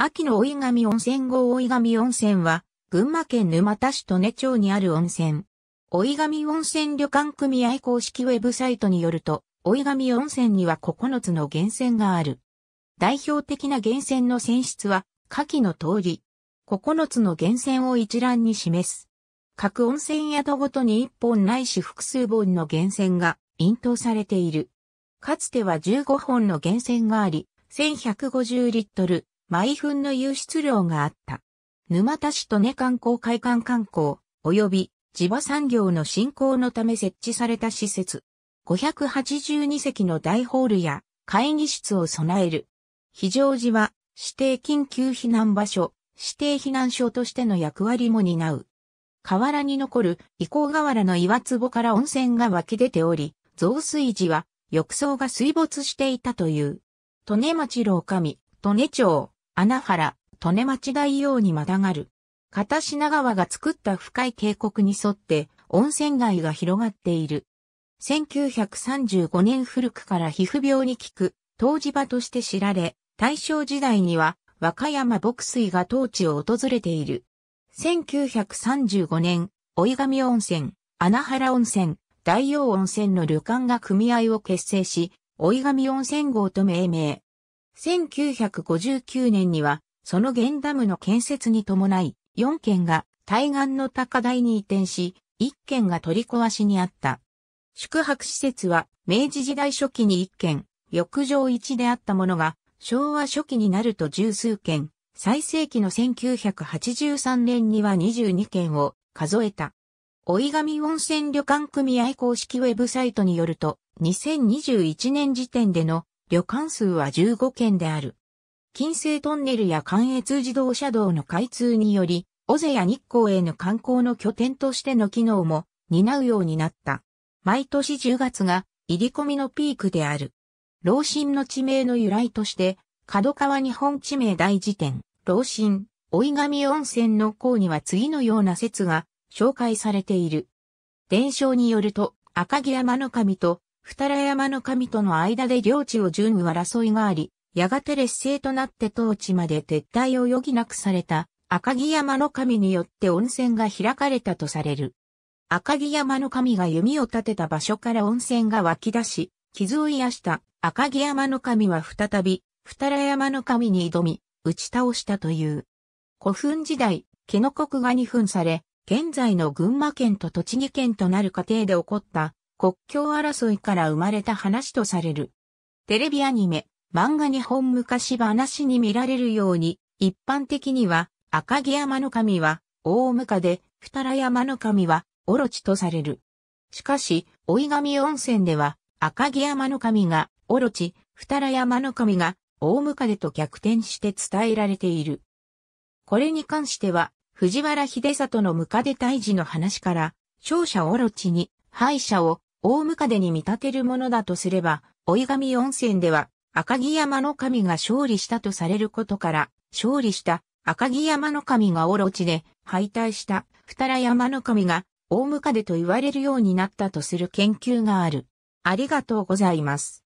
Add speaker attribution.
Speaker 1: 秋の追神温泉後、追神温泉は、群馬県沼田市利根町にある温泉。追神温泉旅館組合公式ウェブサイトによると、追神温泉には9つの源泉がある。代表的な源泉の泉質は、下記の通り、9つの源泉を一覧に示す。各温泉宿ごとに1本ないし複数本の源泉が引頭されている。かつては15本の源泉があり、1150リットル、毎分の輸出量があった。沼田市利根観光会館観光、及び地場産業の振興のため設置された施設。582席の大ホールや会議室を備える。非常時は指定緊急避難場所、指定避難所としての役割も担う。河原に残る伊甲河原の岩壺から温泉が湧き出ており、増水時は浴槽が水没していたという。利根町老上、利根町、穴原、利根町大王にまたがる。片品川が作った深い渓谷に沿って温泉街が広がっている。1935年古くから皮膚病に効く、湯治場として知られ、大正時代には和歌山牧水が当地を訪れている。1935年、追神温泉、穴原温泉、大王温泉の旅館が組合を結成し、追神温泉号と命名。1959年には、その原ダムの建設に伴い、4軒が対岸の高台に移転し、1軒が取り壊しにあった。宿泊施設は、明治時代初期に1軒、浴場1であったものが、昭和初期になると十数軒、最盛期の1983年には22軒を数えた。追神温泉旅館組合公式ウェブサイトによると、2021年時点での旅館数は15件である。近世トンネルや関越自動車道の開通により、尾瀬や日光への観光の拠点としての機能も担うようになった。毎年10月が入り込みのピークである。老神の地名の由来として、角川日本地名大辞典、老神、追神温泉の項には次のような説が紹介されている。伝承によると、赤城山の神と二良山の神との間で領地を順位争いがあり、やがて劣勢となって当地まで撤退を余儀なくされた赤城山の神によって温泉が開かれたとされる。赤城山の神が弓を立てた場所から温泉が湧き出し、傷を癒した赤城山の神は再び、二良山の神に挑み、打ち倒したという。古墳時代、毛の国が2分され、現在の群馬県と栃木県となる過程で起こった国境争いから生まれた話とされる。テレビアニメ、漫画日本昔話に見られるように、一般的には、赤城山の神は、大向で、二良山の神は、オロチとされる。しかし、追神温泉では、赤城山の神が、オロチ、二良山の神が、大向でと逆転して伝えられている。これに関しては、藤原秀里のムカデ退治の話から、勝者オロチに、敗者を大ムでに見立てるものだとすれば、追神温泉では、赤城山の神が勝利したとされることから、勝利した赤城山の神がオロチで、敗退した二良山の神が大ムでと言われるようになったとする研究がある。ありがとうございます。